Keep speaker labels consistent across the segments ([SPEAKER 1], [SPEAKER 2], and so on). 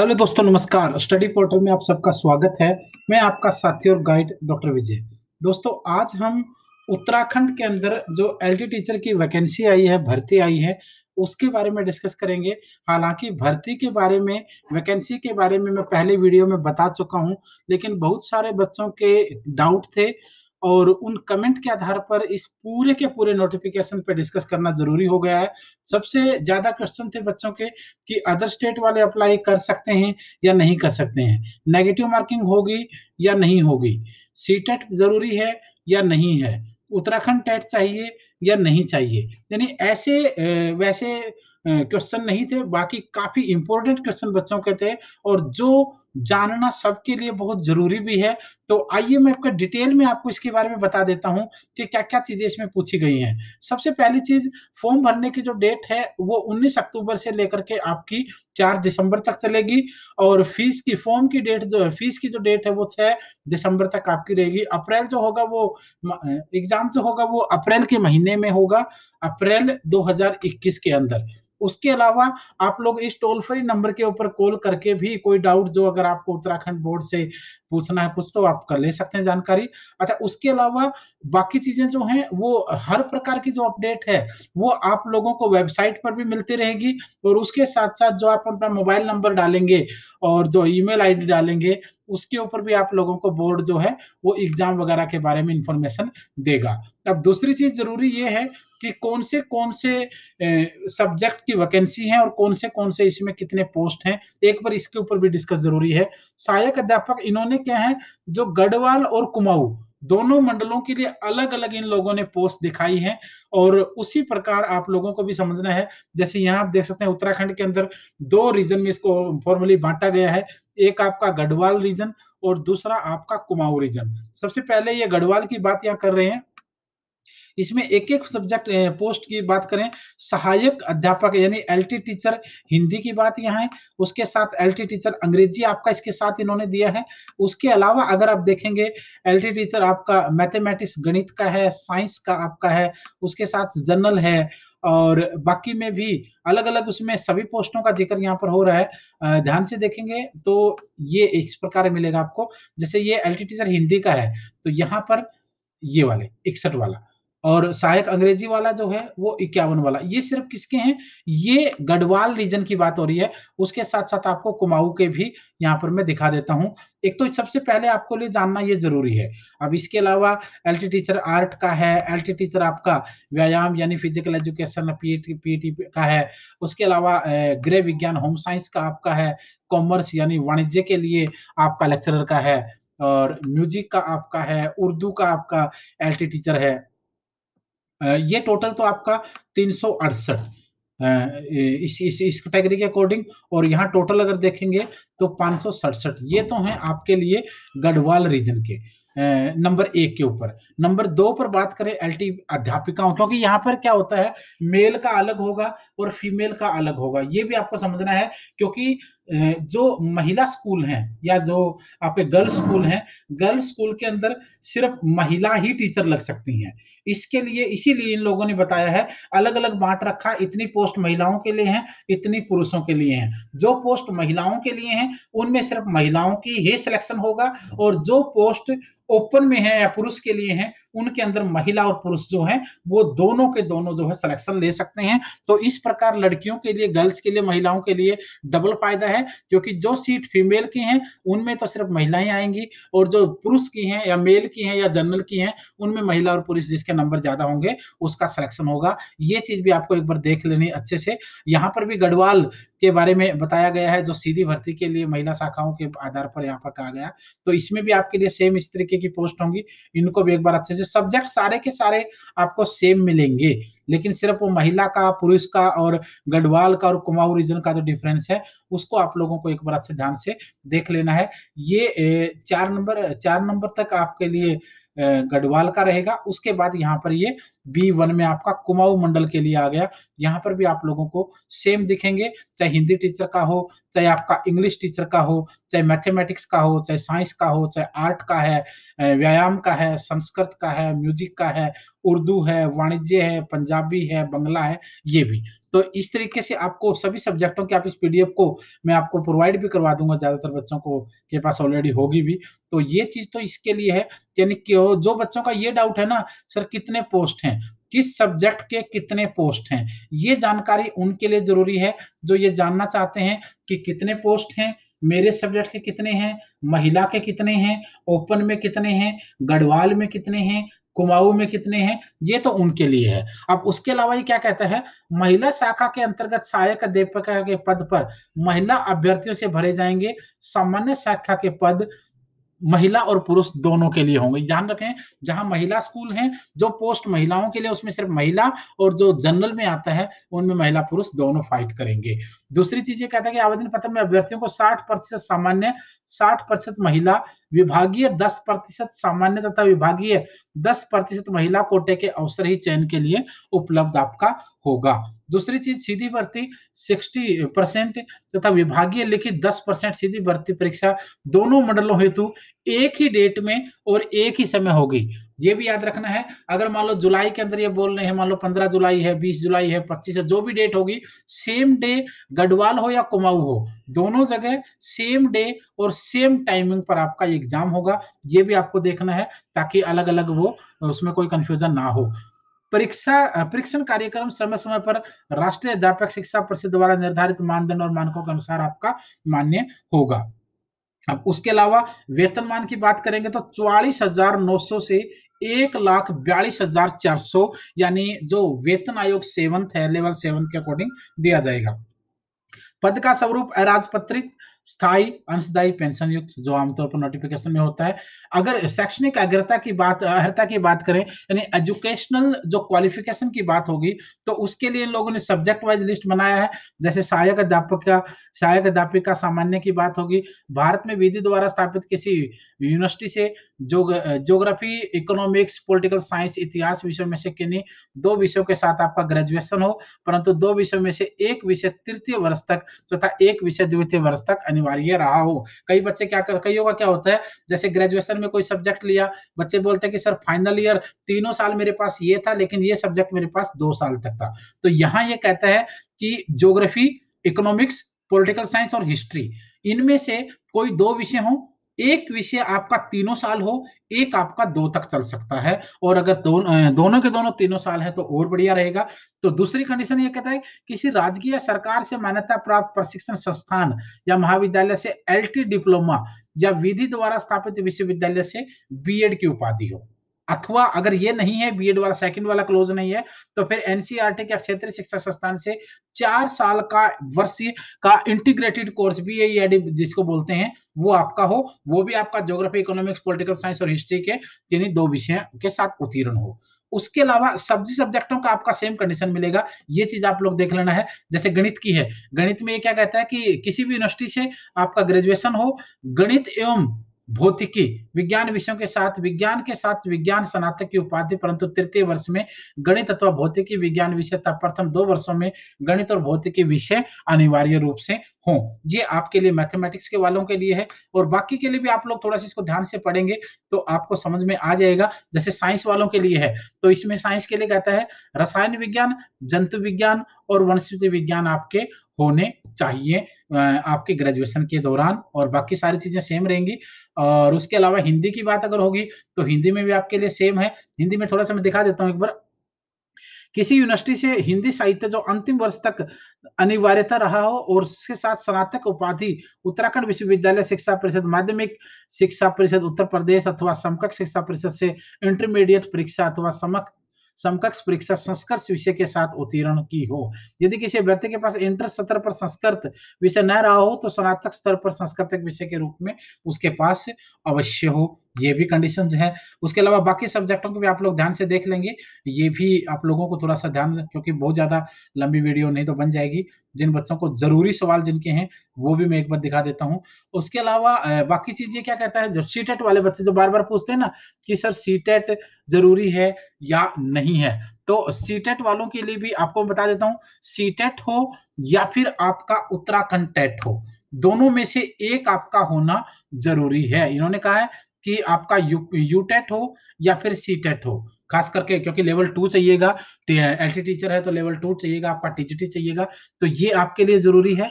[SPEAKER 1] hello दोस्तों नमस्कार study portal में आप सबका स्वागत है मैं आपका साथी और गाइड डॉक्टर विजय दोस्तों आज हम उत्तराखंड के अंदर जो एल टीचर की वैकेंसी आई है भर्ती आई है उसके बारे में डिस्कस करेंगे हालांकि भर्ती के बारे में वैकेंसी के बारे में मैं पहले वीडियो में बता चुका हूं लेकिन बहुत सारे बच्चों के डाउट थे और उन कमेंट के आधार पर इस पूरे के पूरे नोटिफिकेशन पे डिस्कस करना जरूरी हो गया है सबसे ज्यादा क्वेश्चन थे बच्चों के कि अदर स्टेट वाले अप्लाई कर सकते हैं या नहीं कर सकते हैं नेगेटिव मार्किंग होगी या नहीं होगी सीटेट e जरूरी है या नहीं है उत्तराखंड टेट e चाहिए या नहीं चाहिए यानी ऐसे वैसे क्वेश्चन नहीं थे बाकी काफी इंपॉर्टेंट क्वेश्चन बच्चों के थे और जो जानना सबके लिए बहुत जरूरी भी है तो आइए मैं आपका डिटेल में आपको इसके बारे में बता देता हूं कि क्या क्या चीजें इसमें पूछी गई हैं सबसे पहली चीज फॉर्म भरने की जो डेट है वो 19 अक्टूबर से लेकर के आपकी 4 दिसंबर तक चलेगी और फीस की फॉर्म की डेट जो है फीस की जो डेट है वो छह दिसंबर तक आपकी रहेगी अप्रैल जो होगा वो एग्जाम जो होगा वो अप्रैल के महीने महीने में होगा अप्रैल 2021 के अंदर उसके अलावा आप लोग इस टोल फ्री नंबर के ऊपर कॉल करके भी कोई डाउट जो अगर आपको उत्तराखंड बोर्ड से पूछना है कुछ तो आप कर ले सकते हैं जानकारी अच्छा उसके अलावा बाकी चीजें जो हैं वो हर प्रकार की जो अपडेट है वो आप लोगों को वेबसाइट पर भी मिलती रहेगी और उसके साथ साथ जो आप अपना मोबाइल नंबर डालेंगे और जो ईमेल आईडी डालेंगे उसके ऊपर भी आप लोगों को बोर्ड जो है वो एग्जाम वगैरह के बारे में इंफॉर्मेशन देगा अब दूसरी चीज जरूरी ये है कि कौन से कौन से सब्जेक्ट की वैकेंसी है और कौन से कौन से इसमें कितने पोस्ट हैं एक बार इसके ऊपर भी डिस्कस जरूरी है सहायक अध्यापक इन्होंने क्या है जो गढ़वाल और कुमाऊ दोनों मंडलों के लिए अलग अलग इन लोगों ने पोस्ट दिखाई है और उसी प्रकार आप लोगों को भी समझना है जैसे यहाँ आप देख सकते हैं उत्तराखंड के अंदर दो रीजन में इसको फॉर्मली बांटा गया है एक आपका गढ़वाल रीजन और दूसरा आपका कुमाऊं रीजन सबसे पहले ये गढ़वाल की बात यहाँ कर रहे हैं इसमें एक एक सब्जेक्ट पोस्ट की बात करें सहायक अध्यापक यानी एल टीचर हिंदी की बात यहाँ है उसके साथ एल टीचर अंग्रेजी आपका इसके साथ इन्होंने दिया है उसके अलावा अगर आप देखेंगे एल टीचर आपका मैथमेटिक्स गणित का है साइंस का आपका है उसके साथ जनरल है और बाकी में भी अलग अलग उसमें सभी पोस्टों का जिक्र यहाँ पर हो रहा है ध्यान से देखेंगे तो ये इस प्रकार मिलेगा आपको जैसे ये एल टीचर हिंदी का है तो यहाँ पर ये वाले इकसठ वाला और सहायक अंग्रेजी वाला जो है वो इक्यावन वाला ये सिर्फ किसके हैं ये गढ़वाल रीजन की बात हो रही है उसके साथ साथ आपको कुमाऊ के भी यहाँ पर मैं दिखा देता हूँ एक तो सबसे पहले आपको लिए जानना ये जरूरी है अब इसके अलावा एल टीचर आर्ट का है एल टीचर आपका व्यायाम यानी फिजिकल एजुकेशन पीएटी का है उसके अलावा गृह विज्ञान होम साइंस का आपका है कॉमर्स यानी वाणिज्य के लिए आपका लेक्चरर का है और म्यूजिक का आपका है उर्दू का आपका एल टीचर है ये टोटल तो आपका तीन सौ अड़सठ इस इस इस कैटेगरी के अकॉर्डिंग और यहाँ टोटल अगर देखेंगे तो पाँच सौ सड़सठ ये तो हैं आपके लिए गढ़वाल रीजन के नंबर एक के ऊपर नंबर दो पर बात करें एलटी अध्यापिकाओं क्योंकि यहाँ पर क्या होता है मेल का अलग होगा और फीमेल का अलग होगा ये भी आपको समझना है क्योंकि जो महिला स्कूल हैं या जो आपके गर्ल्स स्कूल हैं गर्ल्स स्कूल के अंदर सिर्फ महिला ही टीचर लग सकती हैं इसके लिए इसीलिए इन लोगों ने बताया है अलग अलग बांट रखा इतनी पोस्ट महिलाओं के लिए हैं इतनी पुरुषों के लिए हैं जो पोस्ट महिलाओं के लिए हैं उनमें सिर्फ महिलाओं की ही सिलेक्शन होगा और जो पोस्ट ओपन में है या पुरुष के लिए है उनके अंदर महिला और पुरुष जो है वो दोनों के दोनों जो है सिलेक्शन ले सकते हैं तो इस प्रकार लड़कियों के लिए गर्ल्स के लिए महिलाओं के लिए डबल फायदा है है क्योंकि जो सीट फीमेल की है उनमें तो सिर्फ महिलाएं आएंगी और जो पुरुष की है या मेल की है या जनरल की है उनमें महिला और पुरुष जिसके नंबर ज्यादा होंगे उसका सिलेक्शन होगा ये चीज भी आपको एक बार देख लेनी अच्छे से यहाँ पर भी गढ़वाल के बारे में बताया गया है जो सीधी भर्ती के लिए महिला शाखाओं के आधार पर यहाँ पर कहा गया तो इसमें भी आपके लिए सेम इस तरीके की पोस्ट होंगी इनको भी एक बार अच्छे से सब्जेक्ट सारे के सारे आपको सेम मिलेंगे लेकिन सिर्फ वो महिला का पुरुष का और गढ़वाल का और कुमाऊ रीजन का जो डिफरेंस है उसको आप लोगों को एक बार अच्छे ध्यान से देख लेना है ये चार नंबर चार नंबर तक आपके लिए गढ़वाल का रहेगा उसके बाद यहाँ पर ये बी वन में आपका कुमाऊ मंडल के लिए आ गया यहाँ पर भी आप लोगों को सेम दिखेंगे चाहे हिंदी टीचर का हो चाहे आपका इंग्लिश टीचर का हो चाहे मैथमेटिक्स का हो चाहे साइंस का हो चाहे आर्ट का है व्यायाम का है संस्कृत का है म्यूजिक का है उर्दू है वाणिज्य है पंजाबी है बंगला है ये भी तो इस तरीके से आपको सभी सब्जेक्टों के आप इस पीडीएफ को मैं आपको प्रोवाइड भी करवा दूंगा ज्यादातर बच्चों को के पास ऑलरेडी होगी भी तो ये चीज तो इसके लिए है यानी जो बच्चों का ये डाउट है ना सर कितने पोस्ट हैं किस सब्जेक्ट के कितने पोस्ट हैं ये जानकारी उनके लिए जरूरी है जो ये जानना चाहते हैं कि कितने पोस्ट हैं मेरे सब्जेक्ट के कितने हैं महिला के कितने हैं ओपन में कितने हैं गढ़वाल में कितने हैं कुमाऊ में कितने हैं ये तो उनके लिए है अब उसके अलावा ये क्या कहता है महिला शाखा के अंतर्गत सहायक अध्यापक के पद पर महिला अभ्यर्थियों से भरे जाएंगे सामान्य शाखा के पद महिला और पुरुष दोनों के लिए होंगे ध्यान रखें जहां महिला स्कूल हैं जो पोस्ट महिलाओं के लिए उसमें सिर्फ महिला और जो जनरल में आता है उनमें महिला पुरुष दोनों फाइट करेंगे दूसरी चीज ये कहता है कि आवेदन पत्र में अभ्यर्थियों को 60 प्रतिशत सामान्य 60 प्रतिशत महिला विभागीय दस प्रतिशत सामान्य तथा विभागीय दस प्रतिशत महिला कोटे के अवसर ही चयन के लिए उपलब्ध आपका होगा दूसरी चीज सीधी भर्ती 60 परसेंट तथा विभागीय लिखित 10 परसेंट सीधी भर्ती परीक्षा दोनों मंडलों हेतु एक ही डेट में और एक ही समय होगी ये भी याद रखना है अगर मान लो जुलाई के अंदर ये बोल रहे हैं मान लो पंद्रह जुलाई है बीस जुलाई है पच्चीस है जो भी डेट होगी सेम डे गढ़वाल हो या कुमाऊ हो दोनों जगह सेम डे और सेम टाइमिंग पर आपका एग्जाम होगा ये भी आपको देखना है ताकि अलग अलग वो उसमें कोई कंफ्यूजन ना हो परीक्षा परीक्षण कार्यक्रम समय समय पर राष्ट्रीय अध्यापक शिक्षा परिषद द्वारा निर्धारित मानदंड और मानकों के अनुसार आपका मान्य होगा अब उसके अलावा वेतनमान की बात करेंगे तो चौवालीस हजार नौ सौ से एक लाख बयालीस हजार चार सौ यानी जो वेतन आयोग सेवंथ है लेवल सेवन के अकॉर्डिंग दिया जाएगा पद का स्वरूप अराजपत्रित स्थायी अंशदायी पेंशन युक्त जो आमतौर पर नोटिफिकेशन में होता है अगर शैक्षणिक अग्रता की बात अर्हता की बात करें यानी एजुकेशनल जो क्वालिफिकेशन की बात होगी तो उसके लिए इन लोगों ने सब्जेक्ट वाइज लिस्ट बनाया है जैसे सहायक अध्यापक का सहायक अध्यापिका सामान्य की बात होगी भारत में विधि द्वारा स्थापित किसी यूनिवर्सिटी से जो जोग्राफी इकोनॉमिक्स पोलिटिकल साइंस इतिहास विषय में से किन्हीं दो विषयों के साथ आपका ग्रेजुएशन हो परंतु दो विषयों में से एक विषय तृतीय वर्ष तक तथा एक विषय द्वितीय वर्ष तक अनिवार्य रहा हो कई बच्चे क्या कर कई होगा क्या होता है जैसे ग्रेजुएशन में कोई सब्जेक्ट लिया बच्चे बोलते हैं कि सर फाइनल ईयर तीनों साल मेरे पास ये था लेकिन ये सब्जेक्ट मेरे पास दो साल तक था तो यहाँ ये कहता है कि ज्योग्राफी इकोनॉमिक्स पॉलिटिकल साइंस और हिस्ट्री इनमें से कोई दो विषय हो एक विषय आपका तीनों साल हो एक आपका दो तक चल सकता है और अगर दोनों दोनों के दोनों तीनों साल है तो और बढ़िया रहेगा तो दूसरी कंडीशन ये कहता है किसी राजकीय सरकार से मान्यता प्राप्त प्रशिक्षण संस्थान या महाविद्यालय से एल डिप्लोमा या विधि द्वारा स्थापित विश्वविद्यालय से बी की उपाधि हो अथवा अगर ये नहीं है बीएड वाला सेकंड वाला क्लोज नहीं है तो फिर एनसीईआरटी e के क्षेत्रीय शिक्षा संस्थान से चार साल का वर्षीय का इंटीग्रेटेड कोर्स भी है जिसको बोलते हैं वो आपका हो वो भी आपका ज्योग्राफी इकोनॉमिक्स पॉलिटिकल साइंस और हिस्ट्री के यानी दो विषय के साथ उत्तीर्ण हो उसके अलावा सब्जी सब्जेक्टों का आपका सेम कंडीशन मिलेगा ये चीज आप लोग देख लेना है जैसे गणित की है गणित में ये क्या कहता है कि किसी भी यूनिवर्सिटी से आपका ग्रेजुएशन हो गणित एवं भौतिकी विज्ञान विषयों के साथ विज्ञान के साथ विज्ञान स्नातक की उपाधि परंतु तृतीय वर्ष में गणित अथवा भौतिकी विज्ञान विषय तथा प्रथम दो वर्षों में गणित और भौतिकी विषय अनिवार्य रूप से हो ये आपके लिए मैथमेटिक्स के वालों के लिए है और बाकी के लिए भी आप लोग थोड़ा सा इसको ध्यान से पढ़ेंगे तो आपको समझ में आ जाएगा जैसे साइंस वालों के लिए है तो इसमें साइंस के लिए कहता है रसायन विज्ञान जंतु विज्ञान और वनस्पति विज्ञान आपके होने चाहिए आपके ग्रेजुएशन के दौरान और बाकी सारी चीज़ें सेम रहेंगी और उसके अलावा हिंदी की बात अगर होगी तो हिंदी में भी आपके लिए सेम है हिंदी में थोड़ा सा मैं दिखा देता हूँ एक बार किसी यूनिवर्सिटी से हिंदी साहित्य जो अंतिम वर्ष तक अनिवार्यता रहा हो और उसके साथ स्नातक उपाधि उत्तराखंड विश्वविद्यालय शिक्षा परिषद माध्यमिक शिक्षा परिषद उत्तर प्रदेश अथवा समकक्ष शिक्षा परिषद से इंटरमीडिएट परीक्षा अथवा समक समकक्ष परीक्षा संस्कृत विषय के साथ उत्तीर्ण की हो यदि किसी व्यक्ति के पास इंटर स्तर पर संस्कृत विषय न रहा हो तो स्नातक स्तर पर संस्कृत विषय के रूप में उसके पास अवश्य हो ये भी कंडीशन है उसके अलावा बाकी सब्जेक्टों को भी आप लोग ध्यान से देख लेंगे ये भी आप लोगों को थोड़ा सा ध्यान क्योंकि बहुत ज्यादा लंबी वीडियो नहीं तो बन जाएगी जिन बच्चों को जरूरी सवाल जिनके हैं वो भी मैं एक बार दिखा देता हूँ उसके अलावा बाकी चीज ये क्या कहता है जो सीटेट e वाले बच्चे जो बार बार पूछते हैं ना कि सर सीटेट e जरूरी है या नहीं है तो सीटेट e वालों के लिए भी आपको बता देता हूँ सीटेट हो या फिर आपका उत्तराखंड टेट हो दोनों में से एक आपका होना जरूरी है इन्होंने कहा है कि आपका यू यू टेट हो या फिर सीटेट हो खास करके क्योंकि लेवल टू चाहिएगा एल तो टीचर है तो लेवल टू चाहिएगा आपका टीजीटी चाहिएगा तो ये आपके लिए जरूरी है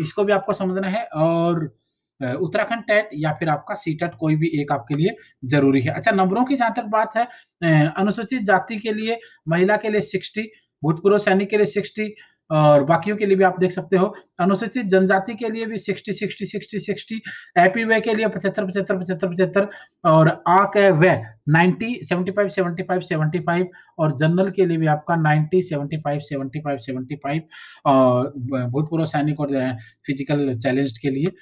[SPEAKER 1] इसको भी आपको समझना है और उत्तराखंड टेट या फिर आपका सी टेट e कोई भी एक आपके लिए जरूरी है अच्छा नंबरों की जहां तक बात है अनुसूचित जाति के लिए महिला के लिए सिक्सटी भूतपूर्व सैनिक के लिए सिक्सटी और बाकियों के लिए भी आप देख सकते हो अनुसूचित जनजाति के लिए भी सिक्सटी सिक्सटी सिक्सटी सिक्सटी एपी वे के लिए पचहत्तर पचहत्तर पचहत्तर पचहत्तर और आ के वे ninety seventy five seventy five seventy five और जनरल के लिए भी आपका ninety seventy five seventy five seventy five और भूतपूर्व सैनिक और फिजिकल चैलेंज के लिए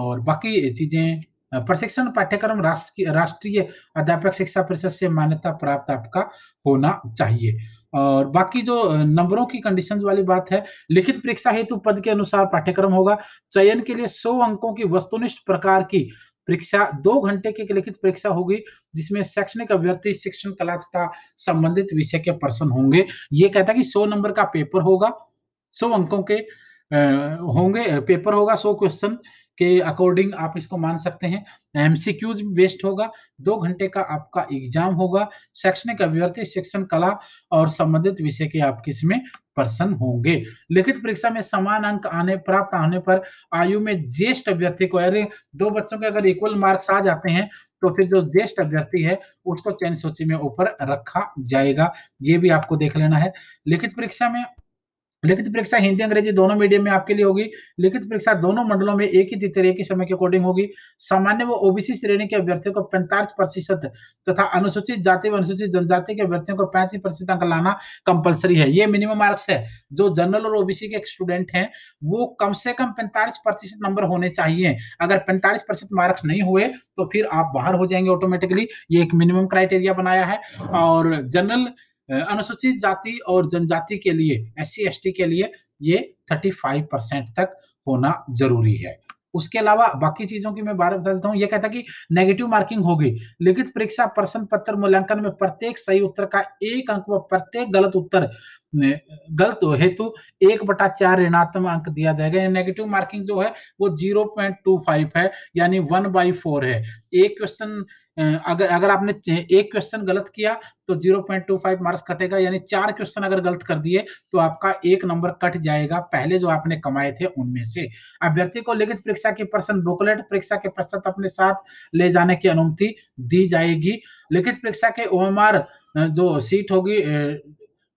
[SPEAKER 1] और बाकी चीजें प्रशिक्षण पाठ्यक्रम राष्ट्रीय राष्ट्रीय अध्यापक शिक्षा परिषद से मान्यता प्राप्त आपका होना चाहिए और बाकी जो नंबरों की कंडीशंस वाली बात है लिखित परीक्षा हेतु पद के अनुसार पाठ्यक्रम होगा चयन के लिए 100 अंकों की वस्तुनिष्ठ प्रकार की परीक्षा दो घंटे की लिखित परीक्षा होगी जिसमें शैक्षणिक अभ्यर्थी शिक्षण कला तथा संबंधित विषय के पर्सन होंगे ये कहता है कि सौ नंबर का पेपर होगा सौ अंकों के होंगे पेपर होगा सौ क्वेश्चन के अकॉर्डिंग आप इसको मान सकते हैं एमसीक्यूज बेस्ड होगा दो घंटे का आपका एग्जाम होगा शैक्षणिक अभ्यर्थी शिक्षण कला और संबंधित विषय के आप इसमें प्रसन्न होंगे लिखित परीक्षा में समान अंक आने प्राप्त आने पर आयु में ज्येष्ठ अभ्यर्थी को अरे दो बच्चों के अगर इक्वल मार्क्स आ जाते हैं तो फिर जो ज्येष्ठ अभ्यर्थी है उसको चयन सूची में ऊपर रखा जाएगा ये भी आपको देख लेना है लिखित परीक्षा में लिखित परीक्षा हिंदी अंग्रेजी दोनों मीडियम में आपके लिए होगी लिखित परीक्षा दोनों मंडलों में एक ही तिथि एक ही समय के अकॉर्डिंग होगी सामान्य व ओबीसी श्रेणी के अभ्यर्थियों को पैंतालीस प्रतिशत तथा अनुसूचित जाति व अनुसूचित जनजाति के अभ्यर्थियों को पैंतीस प्रतिशत अंक लाना कंपलसरी है ये मिनिमम मार्क्स है जो जनरल और ओबीसी के स्टूडेंट है वो कम से कम पैंतालीस नंबर होने चाहिए अगर पैंतालीस मार्क्स नहीं हुए तो फिर आप बाहर हो जाएंगे ऑटोमेटिकली ये एक मिनिमम क्राइटेरिया बनाया है और जनरल अनुसूचित जाति और जनजाति के लिए एस सी के लिए ये फाइव परसेंट तक होना जरूरी है उसके अलावा बाकी चीजों की मैं बारे बता देता हूँ ये कहता कि नेगेटिव मार्किंग होगी लिखित परीक्षा प्रश्न पत्र मूल्यांकन में प्रत्येक सही उत्तर का एक अंक व प्रत्येक गलत उत्तर गलत हेतु एक बटा चार ऋणात्मक अंक दिया जाएगा नेगेटिव मार्किंग जो है वो जीरो पॉइंट टू फाइव है यानी वन बाई फोर है एक क्वेश्चन अगर अगर आपने एक क्वेश्चन गलत किया तो 0.25 मार्क्स कटेगा यानी चार क्वेश्चन अगर गलत कर दिए तो आपका एक नंबर कट जाएगा पहले जो आपने कमाए थे उनमें से अभ्यर्थी को लिखित परीक्षा की प्रश्न बुकलेट परीक्षा के पश्चात अपने साथ ले जाने की अनुमति दी जाएगी लिखित परीक्षा के ओ जो सीट होगी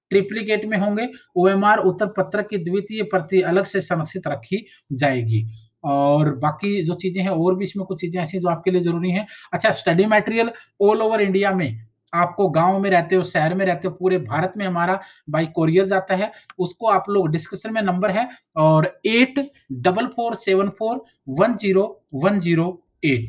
[SPEAKER 1] ट्रिप्लीकेट में होंगे ओ उत्तर पत्र की द्वितीय प्रति अलग से संरक्षित रखी जाएगी और बाकी जो चीजें हैं और भी इसमें कुछ चीजें ऐसी जो आपके लिए जरूरी है अच्छा study material all over India में आपको गांव में रहते हो शहर में रहते हो पूरे भारत में हमारा बाई कोरियर जाता है उसको आप लोग डिस्क्रिप्शन में नंबर है और eight double four seven four one zero one zero eight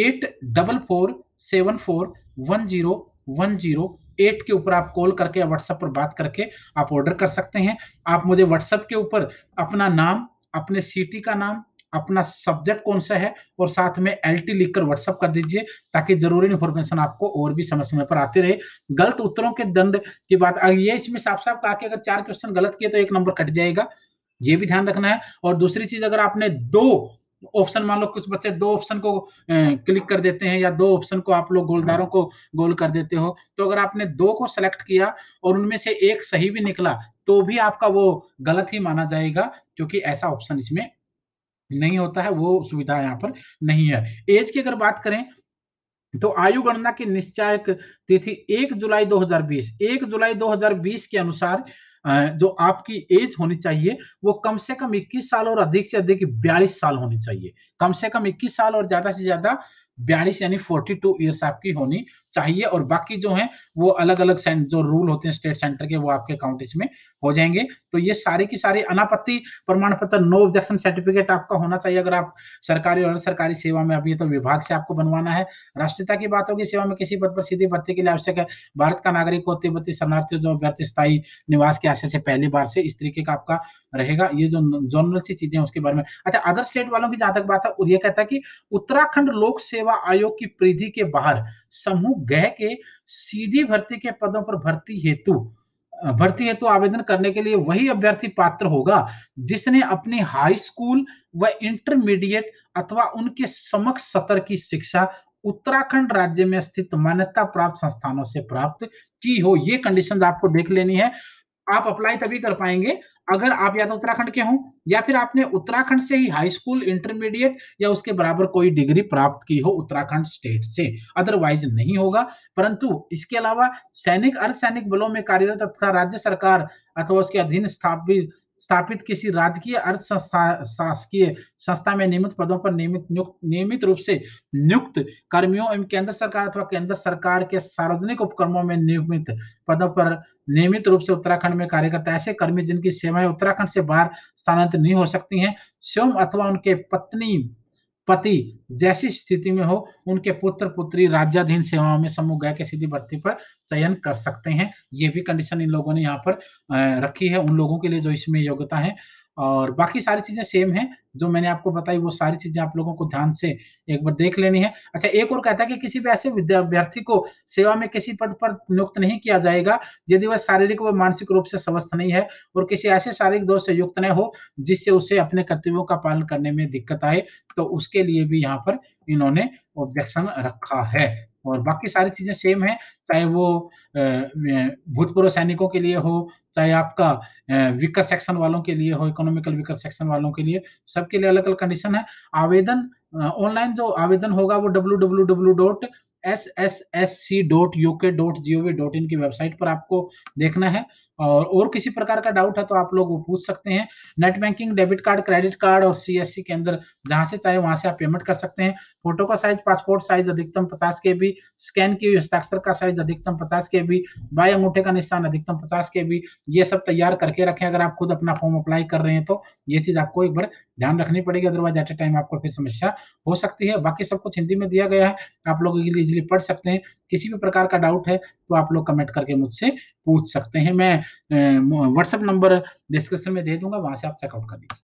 [SPEAKER 1] eight double four seven four one zero one zero eight के ऊपर आप कॉल करके व्हाट्सएप पर बात करके आप ऑर्डर कर सकते हैं आप मुझे व्हाट्सएप के ऊपर अपना नाम अपने सिटी का नाम अपना सब्जेक्ट कौन सा है और साथ में एल टी लिखकर व्हाट्सअप कर दीजिए ताकि जरूरी इन्फॉर्मेशन आपको और भी समय समय पर आते रहे गलत उत्तरों के दंड की बात ये इसमें साफ साफ कहा कि अगर चार क्वेश्चन गलत किए तो एक नंबर कट जाएगा ये भी ध्यान रखना है और दूसरी चीज अगर आपने दो ऑप्शन मान लो कुछ बच्चे दो ऑप्शन को क्लिक कर देते हैं या दो ऑप्शन को आप लोग गोलदारों को गोल कर देते हो तो अगर आपने दो को सेलेक्ट किया और उनमें से एक सही भी निकला तो भी आपका वो गलत ही माना जाएगा क्योंकि ऐसा ऑप्शन इसमें नहीं होता है वो सुविधा यहाँ पर नहीं है एज की अगर बात करें तो आयु गणना की निश्चाय तिथि 1 जुलाई 2020 1 जुलाई 2020 के अनुसार जो आपकी एज होनी चाहिए वो कम से कम 21 साल और अधिक से अधिक 42 साल होनी चाहिए कम से कम 21 साल और ज्यादा से ज्यादा बयालीस यानी 42 टू ईयर्स आपकी होनी चाहिए और बाकी जो है वो अलग अलग जो रूल होते हैं स्टेट सेंटर के वो आपके अकाउंट में हो जाएंगे तो ये सारे की सारी अनापत्ति प्रमाण पत्र नो ऑब्जेक्शन सर्टिफिकेट आपका होना चाहिए अगर आप सरकारी और सरकारी सेवा में अभी तो विभाग से आपको बनवाना है राष्ट्रीयता की बात होगी सेवा में किसी पद पर सीधी भर्ती के लिए आवश्यक है भारत का नागरिक होते तिब्बती शरणार्थी जो अभ्यर्थी स्थायी निवास के आशय से पहली बार से इस तरीके का आपका रहेगा ये जो जनरल सी चीजें उसके बारे में अच्छा अदर स्टेट वालों की जहां तक बात है ये कहता है कि उत्तराखंड लोक सेवा आयोग की परिधि के बाहर समूह गह के सीधी भर्ती के पदों पर भर्ती हेतु भर्ती हेतु आवेदन करने के लिए वही अभ्यर्थी पात्र होगा जिसने अपनी हाई स्कूल व इंटरमीडिएट अथवा उनके समक्ष सतर की शिक्षा उत्तराखंड राज्य में स्थित मान्यता प्राप्त संस्थानों से प्राप्त की हो ये कंडीशन आपको देख लेनी है आप अप्लाई तभी कर पाएंगे अगर आप या तो उत्तराखंड के हों या फिर आपने उत्तराखंड से ही हाई स्कूल इंटरमीडिएट या उसके बराबर कोई डिग्री प्राप्त की हो उत्तराखंड स्टेट से अदरवाइज नहीं होगा परंतु इसके अलावा सैनिक अर्धसैनिक बलों में कार्यरत तथा राज्य सरकार अथवा उसके अधीन स्थापित स्थापित किसी राजकीय अर्थ शासकीय संस्था में नियमित पदों पर नियमित नियुक्त नियमित रूप से नियुक्त कर्मियों एवं केंद्र सरकार अथवा केंद्र सरकार के सार्वजनिक उपक्रमों में नियमित पदों पर नियमित रूप से उत्तराखंड में कार्य करता है ऐसे कर्मी जिनकी सेवाएं उत्तराखंड से बाहर स्थानांतरित नहीं हो सकती हैं स्वयं अथवा उनके पत्नी पति जैसी स्थिति में हो उनके पुत्र पुत्री राज्याधीन सेवाओं में समूह गए की सीधी भर्ती पर चयन कर सकते हैं ये भी कंडीशन इन लोगों ने यहाँ पर रखी है उन लोगों के लिए जो इसमें योग्यता है और बाकी सारी चीजें सेम है जो मैंने आपको बताई वो सारी चीजें आप लोगों को ध्यान से एक बार देख लेनी है अच्छा एक और कहता है कि किसी भी ऐसे विद्यार्थी को सेवा में किसी पद पर नियुक्त नहीं किया जाएगा यदि वह शारीरिक व मानसिक रूप से स्वस्थ नहीं है और किसी ऐसे शारीरिक दोष से युक्त नहीं हो जिससे उसे अपने कर्तव्यों का पालन करने में दिक्कत आए तो उसके लिए भी यहाँ पर इन्होंने ऑब्जेक्शन रखा है और बाकी सारी चीजें सेम है चाहे वो भूतपूर्व सैनिकों के लिए हो चाहे आपका विकर सेक्शन वालों के लिए हो इकोनॉमिकल विकर सेक्शन वालों के लिए सबके लिए अलग अलग कंडीशन है आवेदन ऑनलाइन जो आवेदन होगा वो W W W dot S S S C dot U K dot G O V dot in की वेबसाइट पर आपको देखना है और और किसी प्रकार का डाउट है तो आप लोग वो पूछ सकते हैं net banking debit card credit card और सीएससी के अंदर जहां से चाहे वहां से आप पेमेंट कर सकते हैं फोटो का साइज पासपोर्ट साइज अधिकतम पचास के बी स्कैन की हस्ताक्षर का साइज अधिकतम पचास के बी बाय अंगूठे का निशान अधिकतम पचास के बी ये सब तैयार करके रखें अगर आप खुद अपना फॉर्म अप्लाई कर रहे हैं तो ये चीज आपको एक बार ध्यान रखनी पड़ेगी अदरवाइज एट ए टाइम आपको फिर समस्या हो सकती है बाकी सब कुछ हिंदी में दिया गया है आप लोग इजिली पढ़ सकते हैं किसी भी प्रकार का डाउट है तो आप लोग कमेंट करके मुझसे पूछ सकते हैं मैं व्हाट्सएप नंबर डिस्क्रिप्शन में दे दूंगा वहां से आप चेकआउट कर दीजिए